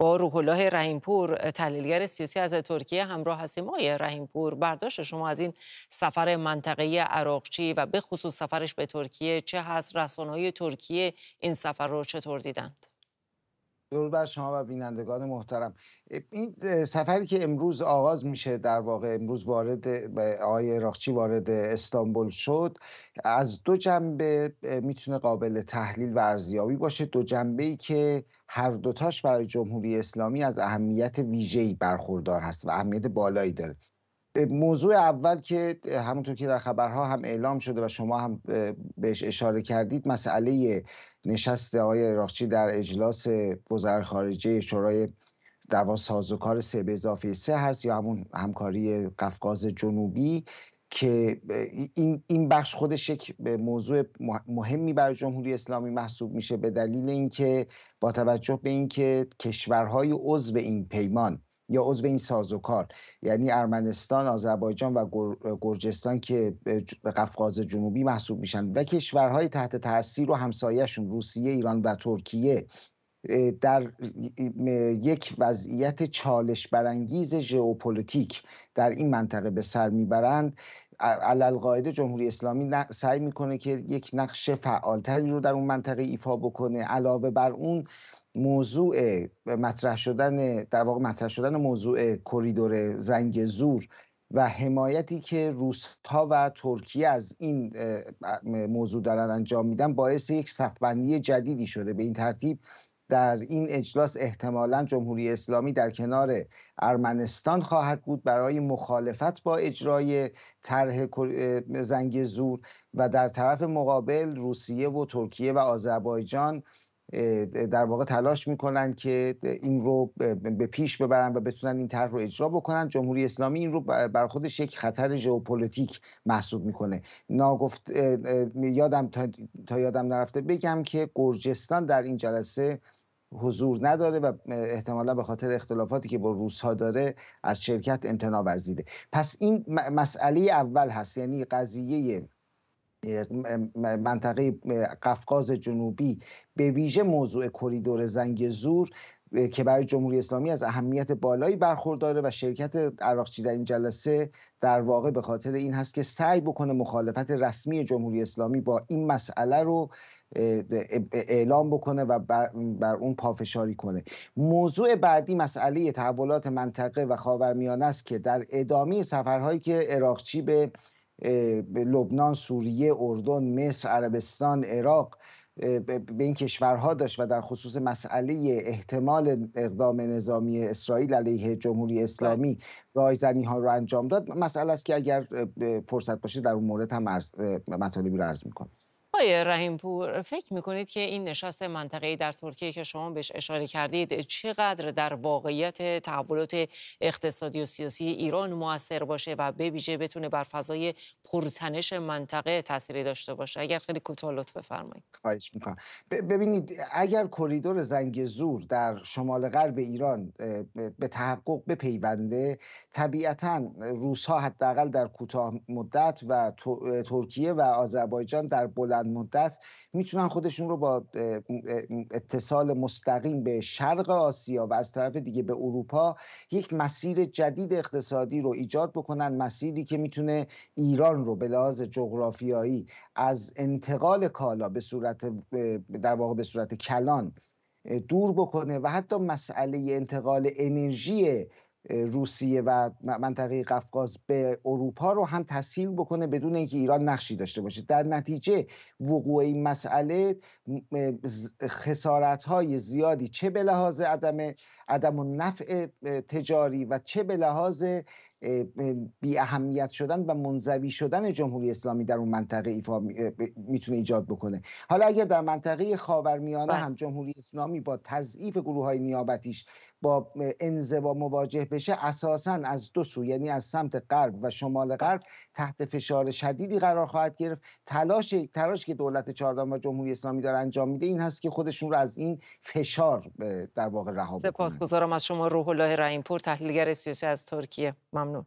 با روح الله رحیمپور تحلیلگر سیاسی از ترکیه همراه هستیم آقای رحیمپور برداشت شما از این سفر منطقه عراقچی و به خصوص سفرش به ترکیه چه هست رسانه‌های ترکیه این سفر رو چطور دیدند درود بر شما و بینندگان محترم این سفری که امروز آغاز میشه در واقع امروز وارد آقای راخچی وارد استانبول شد از دو جنبه میتونه قابل تحلیل و ارزیابی باشه دو جنبه ای که هر دوتاش برای جمهوری اسلامی از اهمیت ویژه‌ای برخوردار هست و اهمیت بالایی داره موضوع اول که همونطور که در خبرها هم اعلام شده و شما هم بهش اشاره کردید مسئله نشست آقای راخچی در اجلاس وزرای خارجه شورای در واقع سازوکار سه به اضافه سه هست یا همون همکاری قفقاز جنوبی که این, این بخش خودش یک موضوع مهمی برای جمهوری اسلامی محسوب میشه به دلیل اینکه با توجه به اینکه کشورهای عضو این پیمان یا عضو این ساز و کار، یعنی ارمنستان، آذربایجان و گرجستان که به قفقاز جنوبی محسوب میشن و کشورهای تحت تاثیر و همسایهشون روسیه، ایران و ترکیه در یک وضعیت چالش برانگیز ژئوپلیتیک در این منطقه به سر میبرند علالقاعده جمهوری اسلامی سعی میکنه که یک نقش فعالتری رو در اون منطقه ایفا بکنه علاوه بر اون موضوع مطرح شدن در واقع مطرح شدن موضوع کریدور زنگ زور و حمایتی که روس و ترکیه از این موضوع دارن انجام میدن باعث یک صفبندی جدیدی شده به این ترتیب در این اجلاس احتمالا جمهوری اسلامی در کنار ارمنستان خواهد بود برای مخالفت با اجرای طرح زنگ زور و در طرف مقابل روسیه و ترکیه و آذربایجان در واقع تلاش میکنن که این رو به پیش ببرن و بتونن این طرح رو اجرا بکنن جمهوری اسلامی این رو بر خودش یک خطر ژئوپلیتیک محسوب میکنه ناگفت یادم تا, یادم نرفته بگم که گرجستان در این جلسه حضور نداره و احتمالا به خاطر اختلافاتی که با روس ها داره از شرکت امتناع ورزیده پس این مسئله اول هست یعنی قضیه منطقه قفقاز جنوبی به ویژه موضوع کریدور زنگ زور که برای جمهوری اسلامی از اهمیت بالایی برخورداره و شرکت عراقچی در این جلسه در واقع به خاطر این هست که سعی بکنه مخالفت رسمی جمهوری اسلامی با این مسئله رو اعلام بکنه و بر, اون پافشاری کنه موضوع بعدی مسئله تحولات منطقه و خاورمیانه است که در ادامه سفرهایی که عراقچی به لبنان سوریه اردن مصر عربستان عراق به این کشورها داشت و در خصوص مسئله احتمال اقدام نظامی اسرائیل علیه جمهوری بله. اسلامی رایزنی ها رو انجام داد مسئله است که اگر فرصت باشه در اون مورد هم مطالبی رو عرض میکنم آقای پور فکر میکنید که این نشست منطقه‌ای در ترکیه که شما بهش اشاره کردید چقدر در واقعیت تحولات اقتصادی و سیاسی ایران موثر باشه و به ویژه بتونه بر فضای پرتنش منطقه تأثیری داشته باشه اگر خیلی کوتاه لطف بفرمایید خواهش میکنم ببینید اگر کریدور زنگ زور در شمال غرب ایران به تحقق بپیونده طبیعتا روسها حداقل در کوتاه مدت و ترکیه و آذربایجان در بلند بلند مدت میتونن خودشون رو با اتصال مستقیم به شرق آسیا و از طرف دیگه به اروپا یک مسیر جدید اقتصادی رو ایجاد بکنن مسیری که میتونه ایران رو به لحاظ جغرافیایی از انتقال کالا به صورت در واقع به صورت کلان دور بکنه و حتی مسئله انتقال انرژی روسیه و منطقه قفقاز به اروپا رو هم تسهیل بکنه بدون اینکه ایران نقشی داشته باشه در نتیجه وقوع این مسئله خسارت های زیادی چه به لحاظ عدم عدم و نفع تجاری و چه به لحاظ بی اهمیت شدن و منزوی شدن جمهوری اسلامی در اون منطقه ایفا میتونه ایجاد بکنه حالا اگر در منطقه خاورمیانه بله. هم جمهوری اسلامی با تضعیف گروه های نیابتیش با انزوا مواجه بشه اساسا از دو سو یعنی از سمت غرب و شمال بله. غرب تحت فشار شدیدی قرار خواهد گرفت تلاش تلاش که دولت چهاردهم و جمهوری اسلامی داره انجام میده این هست که خودشون رو از این فشار در واقع رها بکنن سپاسگزارم از شما روح الله پور تحلیلگر سیاسی از ترکیه ممنون